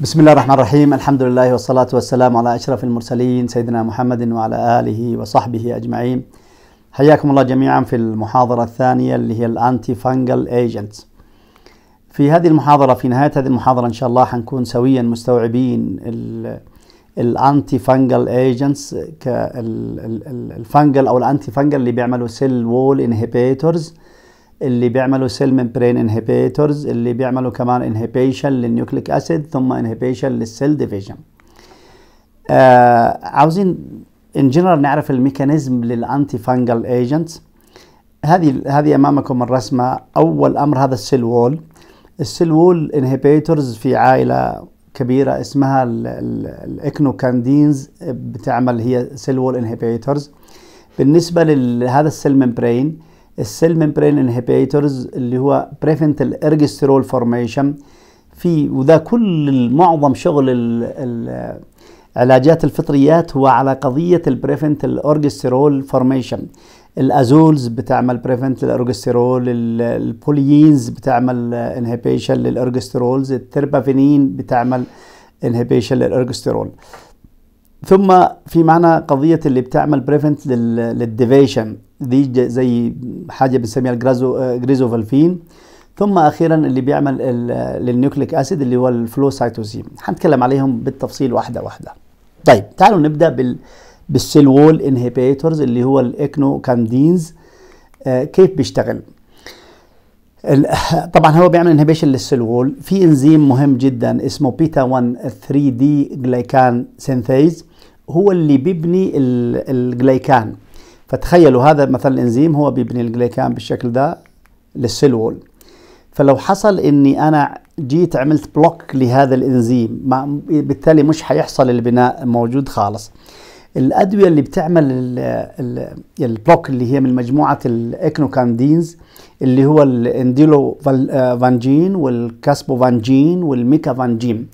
بسم الله الرحمن الرحيم الحمد لله والصلاة والسلام على أشرف المرسلين سيدنا محمد وعلى آله وصحبه أجمعين حياكم الله جميعا في المحاضرة الثانية اللي هي الأنتي فانجل ايجنتس في هذه المحاضرة في نهاية هذه المحاضرة إن شاء الله حنكون سويا مستوعبين الأنتي فانجل ايجنتس كالفانجل أو الأنتي فانجل اللي بيعملوا سيل وول انهبيتورز اللي بيعملوا سيل ممبرين انهبيتورز اللي بيعملوا كمان انهبيشن للنيوكليك اسيد ثم انهبيشن للسيل ديفيجن آه عاوزين ان جنرال نعرف الميكانيزم للانتي فانجل ايجنتس هذه هذه امامكم الرسمه اول امر هذا السيل وول السيل وول انهبيتورز في عائله كبيره اسمها الاكنوكاندينز بتعمل هي سيل وول انهبيتورز بالنسبه لهذا السيل ممبرين السيل ممبرين انهبيتورز اللي هو بريفنت الارجسترول فورميشن في وذا كل معظم شغل العلاجات الفطريات هو على قضيه البريفنت الارجسترول فورميشن الازولز بتعمل بريفنت الارجسترول البوليينز بتعمل انهبيشن للارجسترولز التربافينين بتعمل انهبيشن للارجسترول ثم في معنى قضية اللي بتعمل بريفنت للديفيشن دي زي حاجة بنسميها فالفين ثم أخيرا اللي بيعمل للنيوكليك أسيد اللي هو الفلوسايتوزين هنتكلم عليهم بالتفصيل واحدة واحدة طيب تعالوا نبدأ بال بالسيل وول انهبيتورز اللي هو الاكنو كاندينز آه كيف بيشتغل طبعا هو بيعمل انهبيشن للسلول في انزيم مهم جدا اسمه بيتا 1 3 دي جليكان سينثيز هو اللي بيبني الجليكان فتخيلوا هذا مثلا الانزيم هو بيبني الجليكان بالشكل ده للسلول فلو حصل اني انا جيت عملت بلوك لهذا الانزيم بالتالي مش حيحصل البناء موجود خالص الادويه اللي بتعمل البلوك اللي هي من مجموعه الاكنوكاندينز اللي هو الانديلو آه، فانجين والكاسبو فانجين والميكا فانجين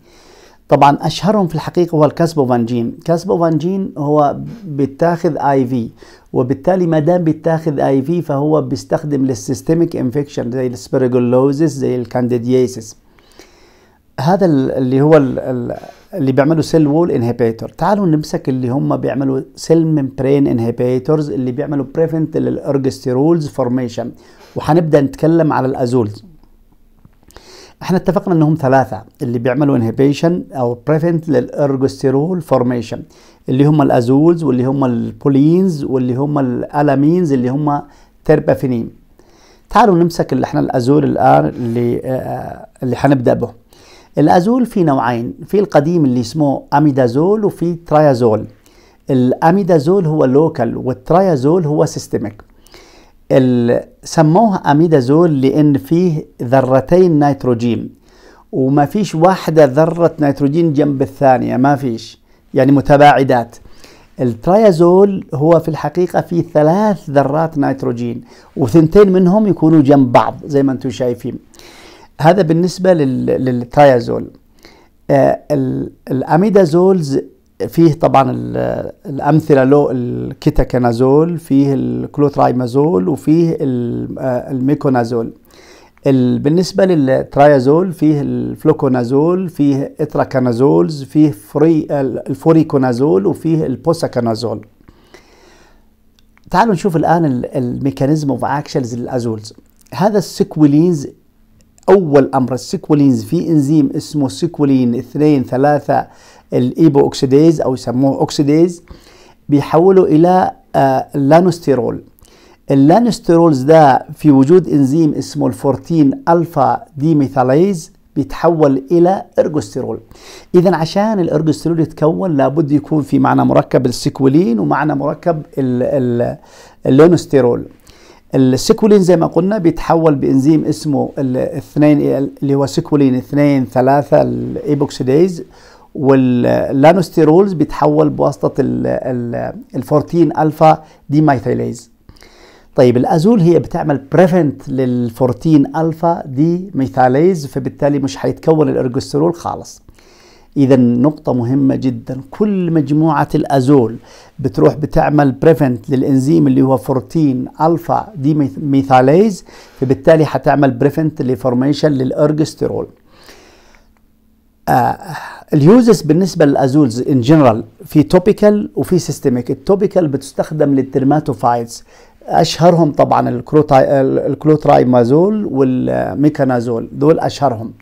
طبعا اشهرهم في الحقيقه هو الكاسبو فانجين كاسبو فانجين هو بتاخذ اي في وبالتالي ما دام بتاخذ اي في فهو بيستخدم للسيستميك انفكشن زي السبيرجولوزيس زي الكانديدياسيس هذا اللي هو اللي بيعملوا سيل وول انهبيتور تعالوا نمسك اللي هم بيعملوا سيل ممبرين انهبيتورز اللي بيعملوا بريفنت للارجستيرولز فورميشن وهنبدا نتكلم على الازولز احنا اتفقنا انهم ثلاثه اللي بيعملوا انهبيشن او بريفنت للارجستيرول فورميشن اللي هم الازولز واللي هم البولينز واللي هم الالامينز اللي هم تربافينين تعالوا نمسك اللي احنا الازول الان اللي آه، آه، اللي هنبدا به الازول في نوعين في القديم اللي اسمه اميدازول وفي ترايازول الاميدازول هو لوكال والترايازول هو سيستميك سموه اميدازول لان فيه ذرتين نيتروجين وما فيش واحدة ذرة نيتروجين جنب الثانية ما فيش يعني متباعدات الترايازول هو في الحقيقة فيه ثلاث ذرات نيتروجين وثنتين منهم يكونوا جنب بعض زي ما انتم شايفين هذا بالنسبة للترايازول آه، الاميدازولز فيه طبعا الامثله له الكيتاكنازول فيه الكلوترايمازول وفيه آه، الميكونازول بالنسبه للترايازول فيه الفلوكونازول فيه اتراكانازولز فيه فري الفوريكونازول وفيه البوساكانازول تعالوا نشوف الان الميكانيزم اوف اكشنز للازولز هذا السكويلينز اول امر السيكولينز في انزيم اسمه سيكولين 2 3 الايبو اوكسيديز او يسموه اوكسيديز بيحوله الى اللانوستيرول آه، اللانوستيرولز ده في وجود انزيم اسمه الفورتين الفا ديميثاليز بيتحول الى ارجوستيرول اذا عشان الارجوستيرول يتكون لابد يكون في معنى مركب السيكولين ومعنى مركب اللانوستيرول السيكولين زي ما قلنا بيتحول بانزيم اسمه الاثنين اللي هو سيكولين اثنين ثلاثة الايبوكسيديز واللانوستيرولز بيتحول بواسطة ال 14 الفا ديميثيليز طيب الازول هي بتعمل بريفنت لل 14 الفا دي ميثاليز فبالتالي مش هيتكون الارجسترول خالص إذا نقطة مهمة جدا كل مجموعة الأزول بتروح بتعمل بريفنت للإنزيم اللي هو 14 ألفا دي ميثاليز فبالتالي حتعمل بريفنت لفورميشن للأرجسترول آه اليوزز بالنسبة للأزولز إن جنرال في توبيكال وفي سيستميك التوبيكال بتستخدم للترماتوفايتس أشهرهم طبعا الكلوترايمازول والميكانازول دول أشهرهم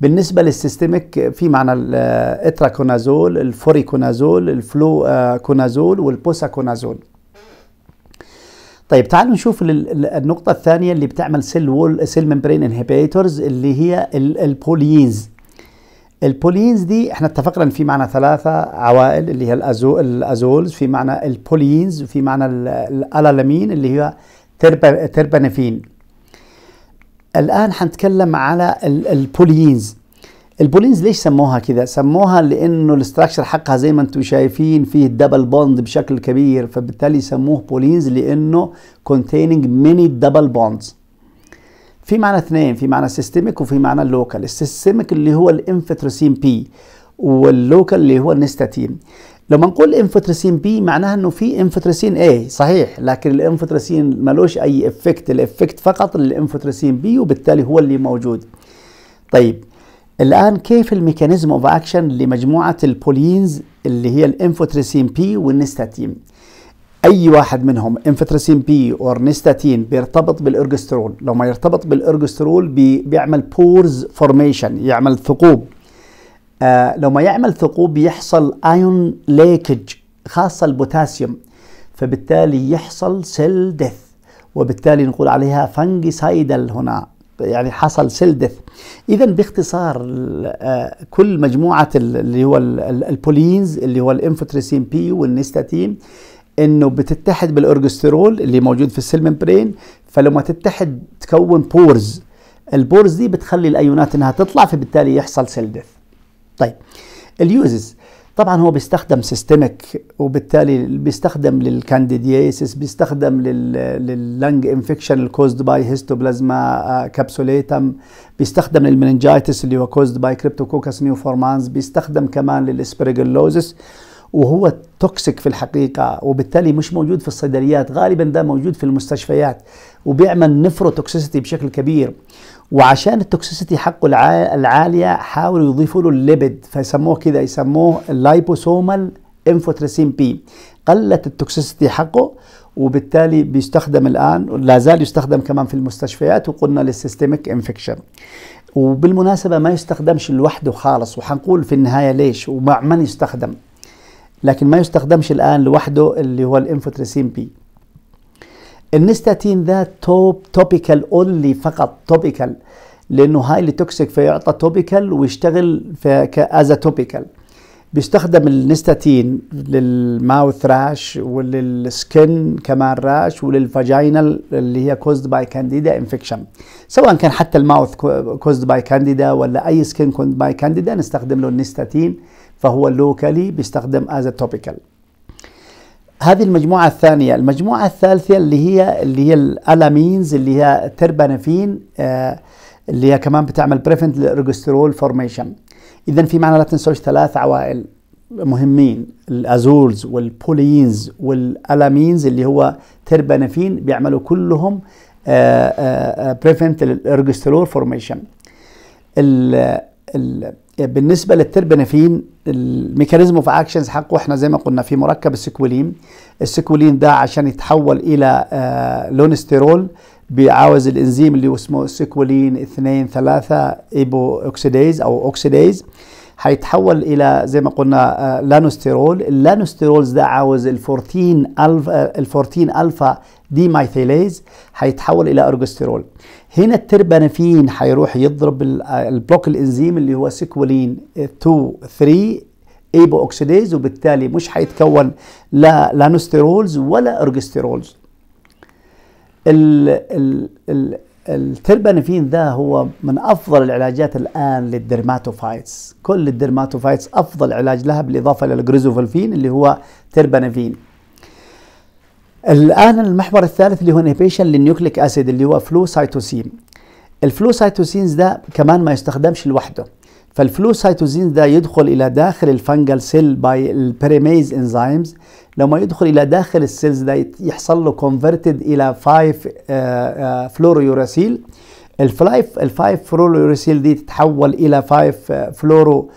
بالنسبه للسيستميك في معنا الاتراكونازول آه، الفوريكونازول الفلوكونازول آه، والبوساكونازول طيب تعالوا نشوف النقطه الثانيه اللي بتعمل سيل وول سيل ممبرين انهبيتورز اللي هي البولينز البولينز دي احنا اتفقنا ان في معنا ثلاثه عوائل اللي هي الازو الازولز في معنا البولينز وفي معنا الالالامين اللي هي تربانفين الآن حنتكلم على البولينز البولينز ليش سموها كذا؟ سموها لانه الاستراكشر حقها زي ما انتم شايفين فيه دبل بوند بشكل كبير فبالتالي سموه بولينز لانه كونتيننج ميني دبل بوندز في معنى اثنين في معنى سيستميك وفي معنى لوكال، السيستميك اللي هو الانفتروسين بي واللوكال اللي هو النستاتين. لما نقول انفوتريسين بي معناها انه في انفوتريسين اي صحيح لكن الانفوتريسين ملوش اي افكت الافكت فقط للانفترسين بي وبالتالي هو اللي موجود طيب الان كيف الميكانيزم اوف اكشن لمجموعه البولينز اللي هي الانفوتريسين بي والنستاتين اي واحد منهم انفوتريسين بي او نستاتين بيرتبط بالارجسترول لو ما يرتبط بالارجسترول بيعمل بورز فورميشن يعمل ثقوب آه لما يعمل ثقوب يحصل ايون ليكج خاصه البوتاسيوم فبالتالي يحصل سيل ديث وبالتالي نقول عليها فانجسايدل هنا يعني حصل سيل ديث اذا باختصار آه، كل مجموعه اللي هو البولينز اللي هو الانفوتريسين بي والنيستاتين انه بتتحد بالاورجسترول اللي موجود في السيل ممبرين فلما تتحد تكون بورز البورز دي بتخلي الايونات انها تطلع فبالتالي يحصل سيل ديث طيب اليوزز طبعا هو بيستخدم سيستمك وبالتالي بيستخدم للكانديدياسيس بيستخدم لللنج انفكشن الكوزد باي هيستوبلازما كابسوليتم بيستخدم للمننجايتس اللي هو كوزد باي كريبتوكوكس نيوفورمانز بيستخدم كمان للاسبرجلوزس وهو توكسيك في الحقيقه وبالتالي مش موجود في الصيدليات غالبا ده موجود في المستشفيات وبيعمل نفروتوكسيسيتي بشكل كبير وعشان التوكسيسيتي حقه العاليه حاولوا يضيفوا له الليبيد فيسموه كده يسموه اللايبوسومال انفوتريسين بي قلت التوكسيسيتي حقه وبالتالي بيستخدم الان لا زال يستخدم كمان في المستشفيات وقلنا للسيستميك انفكشن وبالمناسبة ما يستخدمش لوحده خالص وحنقول في النهاية ليش ومع من يستخدم لكن ما يستخدمش الآن لوحده اللي هو الانفوتريسين بي النستاتين ذا توب توبيكال اونلي فقط توبيكال لانه هايلي توكسيك فيعطى توبيكال ويشتغل كازا توبيكال بيستخدم النستاتين للماوث راش وللسكن كمان راش وللفاجينال اللي هي كوزد باي كانديدا انفكشن سواء كان حتى الماوث كوزد باي كانديدا ولا اي سكن كوزد باي كانديدا نستخدم له النستاتين فهو لوكالي بيستخدم از توبيكال هذه المجموعة الثانية، المجموعة الثالثة اللي هي اللي هي الألامينز اللي هي تربانفين آه، اللي هي كمان بتعمل بريفنت للأرجسترول فورميشن. إذا في معنا لا تنسوش ثلاث عوائل مهمين الازولز والبولينز والالامينز اللي هو تربانفين بيعملوا كلهم بريفنت للارجسترول فورميشن بالنسبه للتربنافين الميكانيزم اوف اكشنز حقه احنا زي ما قلنا في مركب السكولين السكولين ده عشان يتحول الى آه، لونسترول بيعاوز الانزيم اللي اسمه سكولين 2 3 ايبو اوكسيديز او اوكسيديز هيتحول الى زي ما قلنا آه، لانوستيرول اللانوستيرولز ده عاوز ال14 الف الفا 14 الفا دي مايثيليز هيتحول الى ارجستيرول هنا التربانفين هيروح يضرب آه، البلوك الانزيم اللي هو سيكولين 2 3 ايبو اوكسيديز وبالتالي مش هيتكون لا لانوستيرولز ولا ارجستيرولز ال ال ال التربنفين ذا هو من افضل العلاجات الان للدرماتوفايتس كل الدرماتوفايتس افضل علاج لها بالاضافه للجريزوفولفين اللي هو تربنفين الان المحور الثالث اللي هو نيبيشن للنيوكليك اسيد اللي هو فلوسايتوسين الفلوسايتوسينز ده كمان ما يستخدمش لوحده فالفلوسايتوزين ده يدخل الى داخل الفنجل سيل باي البريميز انزيمز لما يدخل الى داخل السيلز ده يحصل له كونفرتد الى 5 فلورويوراسيل الفلايف الفايف فلورويوراسيل دي تتحول الى 5 فلورو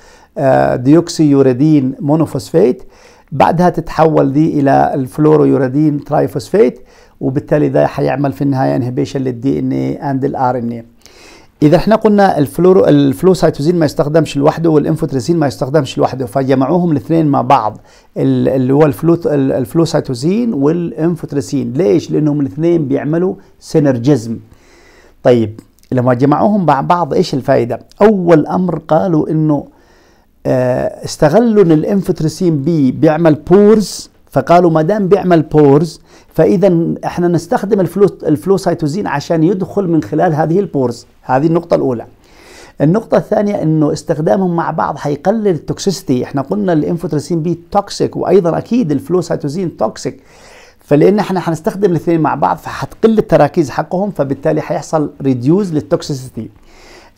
ديوكسي مونوفوسفيت بعدها تتحول دي الى الفلورو يوريدين ترايفوسفيت وبالتالي ده هيعمل في النهايه انهبيشن للدي ان اي اند الار ان اي اذا احنا قلنا الفلورو الفلوسايتوزين ما يستخدمش لوحده والانفوتريسين ما يستخدمش لوحده فجمعوهم الاثنين مع بعض اللي هو الفلوت الفلوسايتوزين والانفوتريسين ليش لانهم الاثنين بيعملوا سينرجيزم طيب لما جمعوهم مع بعض ايش الفائده اول امر قالوا انه آه، استغلوا الانفوتريسين بي بيعمل بورز فقالوا ما دام بيعمل بورز فاذا احنا نستخدم الفلوس الفلوسايتوزين عشان يدخل من خلال هذه البورز هذه النقطه الاولى النقطة الثانية انه استخدامهم مع بعض حيقلل التوكسيستي، احنا قلنا الانفوتراسين بي توكسيك وايضا اكيد الفلوسيتوزين توكسيك. فلان احنا حنستخدم الاثنين مع بعض فحتقل التراكيز حقهم فبالتالي حيحصل ريديوز للتوكسيستي.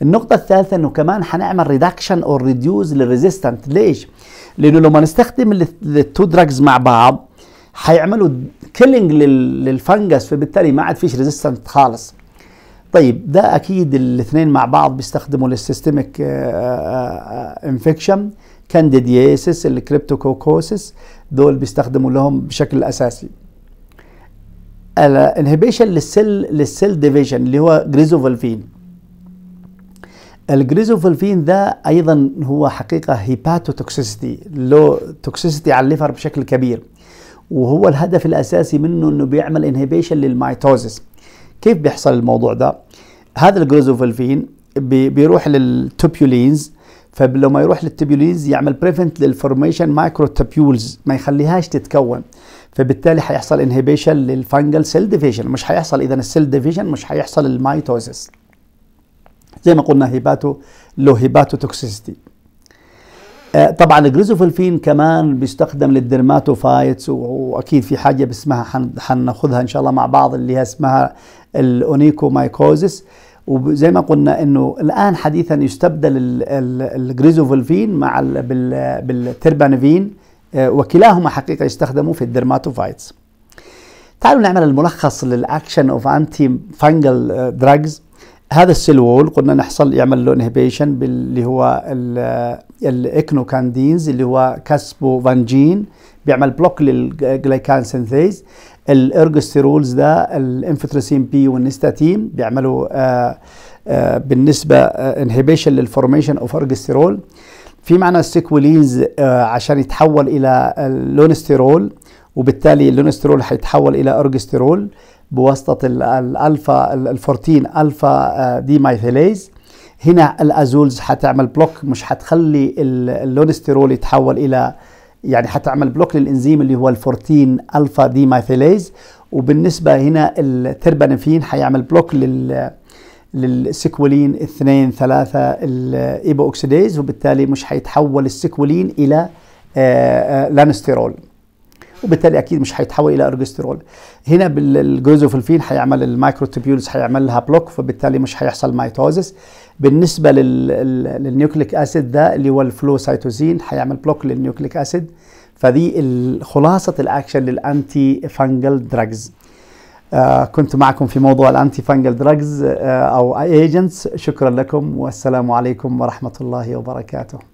النقطة الثالثة انه كمان حنعمل ريدكشن او ريديوز للريزيستنت ليش؟ لانه لما نستخدم التو دراجز مع بعض حيعملوا كيلينج للفنجس فبالتالي ما عاد فيش ريزيستنت خالص. طيب ده اكيد الاثنين مع بعض بيستخدموا للسيستميك انفكشن كانديدياسيس الكريبتوكوكوسيس دول بيستخدموا لهم بشكل اساسي. الانهبيشن للسيل للسيل ديفيجن اللي هو جريزوفالفين الجليزوفولفين ده ايضا هو حقيقه هيباتو توكسيستي له توكسيستي على الليفر بشكل كبير وهو الهدف الاساسي منه انه بيعمل انهبيشن للمايتوزس كيف بيحصل الموضوع ده هذا بي بيروح للتوبيولينز فلما يروح للتوبيولينز يعمل بريفنت للفورميشن مايكرو تبيولز ما يخليهاش تتكون فبالتالي حيحصل انهبيشن للفانجل سيل ديفيجن مش حيحصل اذا السيل ديفيجن مش حيحصل المايتوزس زي ما قلنا هيباتو له هيباتو توكسيستي آه، طبعا الجلوزوفلفين كمان بيستخدم للدرماتوفايتس واكيد في حاجه باسمها حناخذها ان شاء الله مع بعض اللي هي اسمها الاونيكومايكوزس وزي ما قلنا انه الان حديثا يستبدل الجلوزوفلفين مع بالتربانفين آه، وكلاهما حقيقه يستخدموا في الدرماتوفايتس تعالوا نعمل الملخص للاكشن اوف انتي فانجل دراجز هذا السلول قلنا نحصل يعمل له انهبيشن باللي هو الاكنوكاندينز اللي هو كاسبو فانجين بيعمل بلوك للجليكان سينثيز الارجسترولز ده الانفترسين بي والنستاتين بيعملوا آآ آه، آآ آه، بالنسبه انهبيشن للفورميشن اوف ارجسترول في معنى السيكولينز آه، عشان يتحول الى اللونسترول وبالتالي اللونسترول حيتحول الى ارجسترول بواسطه الالفا ال14 الفا آه، دي مايثيليز هنا الازولز حتعمل بلوك مش حتخلي اللونسترول يتحول الى يعني حتعمل بلوك للانزيم اللي هو ال14 الفا دي مايثيليز وبالنسبه هنا التربانفين حيعمل بلوك لل للسيكولين اثنين ثلاثة الايبو اوكسيديز وبالتالي مش حيتحول السيكولين الى آه، آه، لانسترول وبالتالي اكيد مش هيتحول الى ارجسترول هنا بالجوزوفلفين هيعمل المايكروتوبيولز هيعمل لها بلوك فبالتالي مش هيحصل مايتوزس بالنسبه للنيوكليك اسيد ده اللي هو الفلوسايتوزين هيعمل بلوك للنيوكليك اسيد فدي خلاصه الاكشن للانتي فانجل دراجز آه كنت معكم في موضوع الانتي فانجل دراجز آه، او ايجنتس شكرا لكم والسلام عليكم ورحمه الله وبركاته